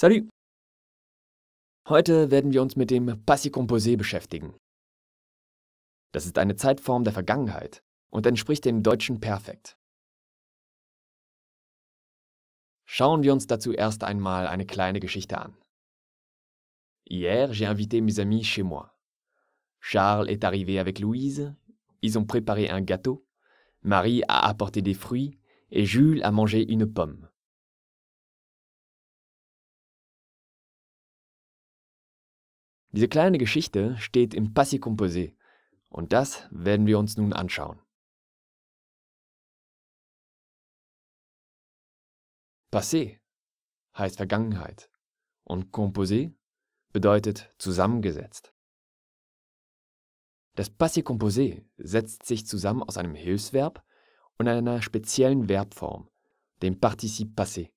Salut! Heute werden wir uns mit dem Passé composé beschäftigen. Das ist eine Zeitform der Vergangenheit und entspricht dem deutschen Perfekt. Schauen wir uns dazu erst einmal eine kleine Geschichte an. Hier, j'ai invité mes amis chez moi. Charles est arrivé avec Louise, ils ont préparé un gâteau, Marie a apporté des fruits et Jules a mangé une pomme. Diese kleine Geschichte steht im Passé Composé und das werden wir uns nun anschauen. Passé heißt Vergangenheit und Composé bedeutet zusammengesetzt. Das Passé Composé setzt sich zusammen aus einem Hilfsverb und einer speziellen Verbform, dem Partizip Passé.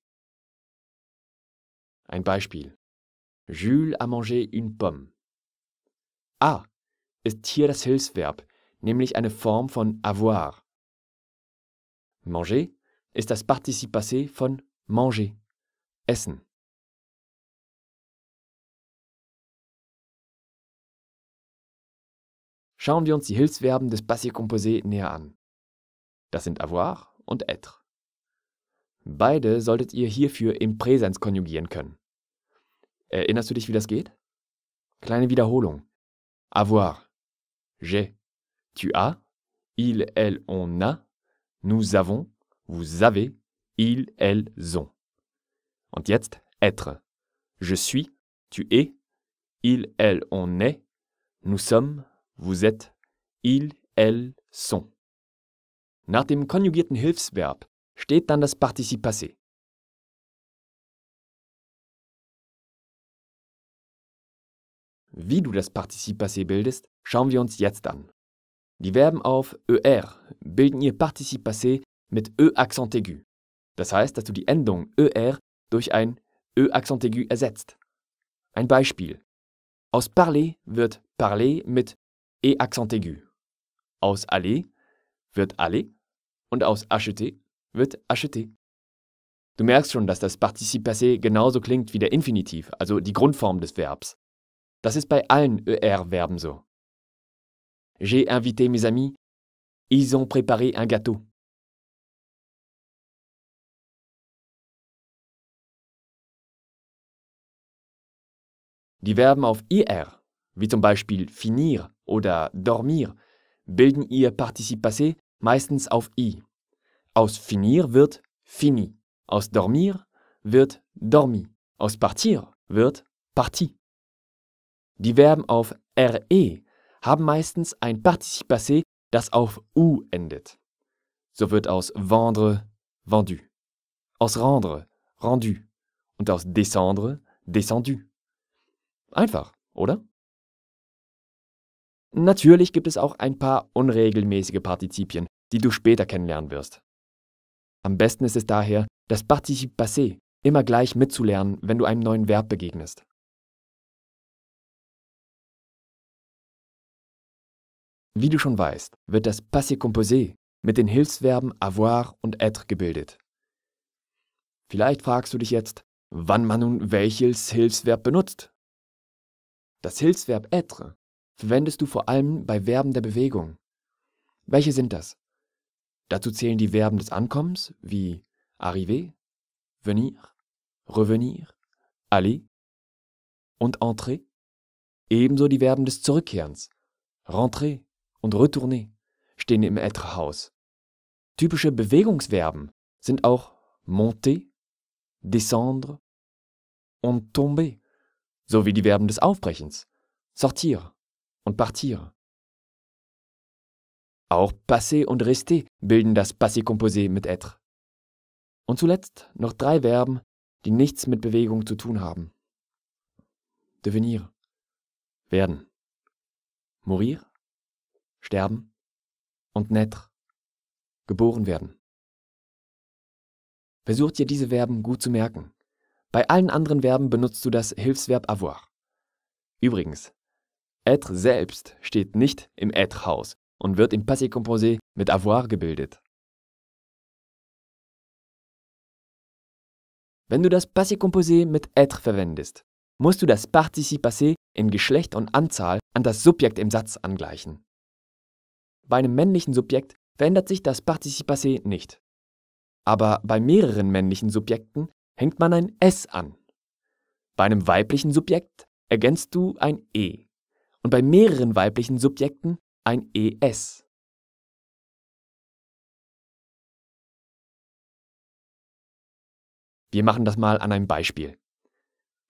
Ein Beispiel. Jules a mangé une pomme. A ist hier das Hilfsverb, nämlich eine Form von avoir. Manger ist das Partizip passé von manger, essen. Schauen wir uns die Hilfsverben des Passé Composé näher an. Das sind avoir und être. Beide solltet ihr hierfür im Präsens konjugieren können. Äh, erinnerst du dich, wie das geht? Kleine Wiederholung. Avoir. J'ai. Tu as. Il, elle, on a. Nous avons. Vous avez. Ils, elles ont. Und jetzt être. Je suis. Tu es. Il, elle, on est. Nous sommes. Vous êtes. Ils, elles sont. Nach dem konjugierten Hilfsverb steht dann das Partizip passé. Wie du das Partizip passé bildest, schauen wir uns jetzt an. Die Verben auf er bilden ihr Partizip passé mit ö e Akzent aigu. Das heißt, dass du die Endung er durch ein ö e Akzent aigu ersetzt. Ein Beispiel. Aus parler wird parler mit e Akzent aigu. Aus aller wird aller und aus acheter wird acheter. Du merkst schon, dass das Partizip passé genauso klingt wie der Infinitiv, also die Grundform des Verbs. Das ist bei allen ER-Verben so. J'ai invité mes amis. Ils ont préparé un gâteau. Die Verben auf IR, wie zum Beispiel finir oder dormir, bilden ihr Partizip passé meistens auf I. Aus finir wird fini, aus dormir wird dormi, aus partir wird parti. Die Verben auf RE haben meistens ein Partizip passé, das auf U endet. So wird aus vendre vendu, aus rendre rendu und aus descendre descendu. Einfach, oder? Natürlich gibt es auch ein paar unregelmäßige Partizipien, die du später kennenlernen wirst. Am besten ist es daher, das Partizip passé immer gleich mitzulernen, wenn du einem neuen Verb begegnest. Wie du schon weißt, wird das Passé composé mit den Hilfsverben avoir und être gebildet. Vielleicht fragst du dich jetzt, wann man nun welches Hilfsverb benutzt. Das Hilfsverb être verwendest du vor allem bei Verben der Bewegung. Welche sind das? Dazu zählen die Verben des Ankommens wie arriver, venir, revenir, aller und entrer, ebenso die Verben des Zurückkehrens, rentrer, und retourner stehen im etre haus Typische Bewegungsverben sind auch monter, descendre und tomber sowie die Verben des Aufbrechens sortir und partir. Auch passé und rester bilden das passé composé mit être. Und zuletzt noch drei Verben, die nichts mit Bewegung zu tun haben. Devenir, werden, mourir sterben und naître, geboren werden. Versuch dir diese Verben gut zu merken. Bei allen anderen Verben benutzt du das Hilfsverb avoir. Übrigens, être selbst steht nicht im être-Haus und wird im Passé composé mit avoir gebildet. Wenn du das Passé composé mit être verwendest, musst du das Partizip passé in Geschlecht und Anzahl an das Subjekt im Satz angleichen. Bei einem männlichen Subjekt verändert sich das Partizip passé nicht. Aber bei mehreren männlichen Subjekten hängt man ein S an. Bei einem weiblichen Subjekt ergänzt du ein E und bei mehreren weiblichen Subjekten ein ES. Wir machen das mal an einem Beispiel.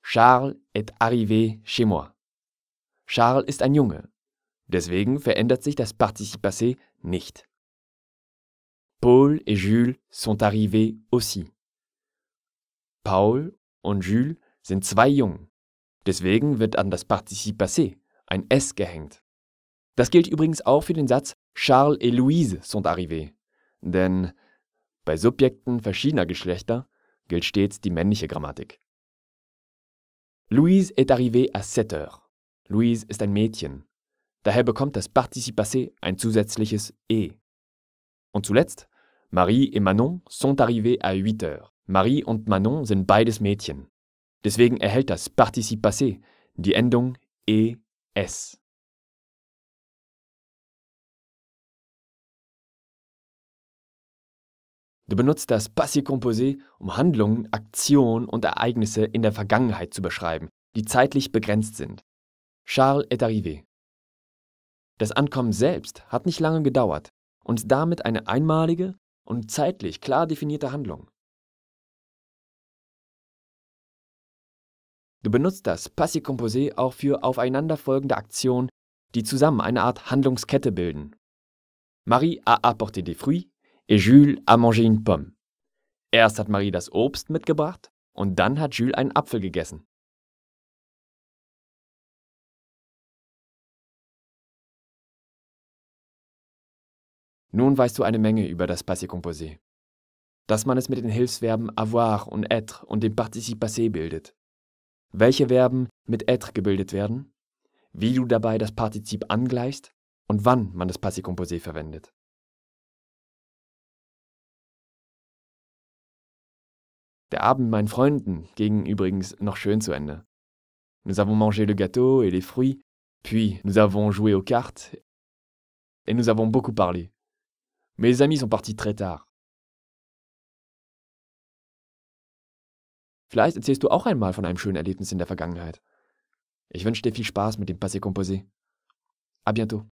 Charles est arrivé chez moi. Charles ist ein Junge Deswegen verändert sich das Partizip passé nicht. Paul et Jules sont arrivés aussi. Paul und Jules sind zwei Jungen. Deswegen wird an das Partizip passé ein S gehängt. Das gilt übrigens auch für den Satz Charles et Louise sont arrivés. Denn bei Subjekten verschiedener Geschlechter gilt stets die männliche Grammatik. Louise est arrivée à 7 heures. Louise ist ein Mädchen. Daher bekommt das Partizip passé ein zusätzliches E. Und zuletzt, Marie et Manon sont arrivées à 8 heures. Marie und Manon sind beides Mädchen. Deswegen erhält das Partizip passé die Endung ES. Du benutzt das Passé composé, um Handlungen, Aktionen und Ereignisse in der Vergangenheit zu beschreiben, die zeitlich begrenzt sind. Charles est arrivé. Das Ankommen selbst hat nicht lange gedauert und damit eine einmalige und zeitlich klar definierte Handlung. Du benutzt das Passé Composé auch für aufeinanderfolgende Aktionen, die zusammen eine Art Handlungskette bilden. Marie a apporté des fruits et Jules a mangé une pomme. Erst hat Marie das Obst mitgebracht und dann hat Jules einen Apfel gegessen. Nun weißt du eine Menge über das Passé Composé. Dass man es mit den Hilfsverben avoir und être und dem Partizip passé bildet. Welche Verben mit être gebildet werden, wie du dabei das Partizip angleichst und wann man das Passé Composé verwendet. Der Abend meinen Freunden ging übrigens noch schön zu Ende. Nous avons mangé le gâteau et les fruits, puis nous avons joué aux cartes et nous avons beaucoup parlé. Mais les amis sont partis très tard. Vielleicht erzählst du auch einmal von einem schönen Erlebnis in der Vergangenheit. Ich wünsche dir viel Spaß mit dem Passé Composé. A bientôt.